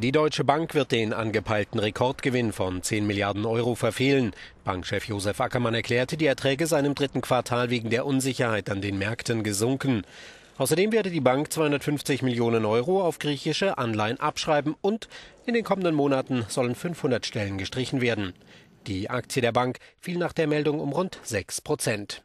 Die Deutsche Bank wird den angepeilten Rekordgewinn von 10 Milliarden Euro verfehlen. Bankchef Josef Ackermann erklärte, die Erträge seien im dritten Quartal wegen der Unsicherheit an den Märkten gesunken. Außerdem werde die Bank 250 Millionen Euro auf griechische Anleihen abschreiben und in den kommenden Monaten sollen 500 Stellen gestrichen werden. Die Aktie der Bank fiel nach der Meldung um rund 6 Prozent.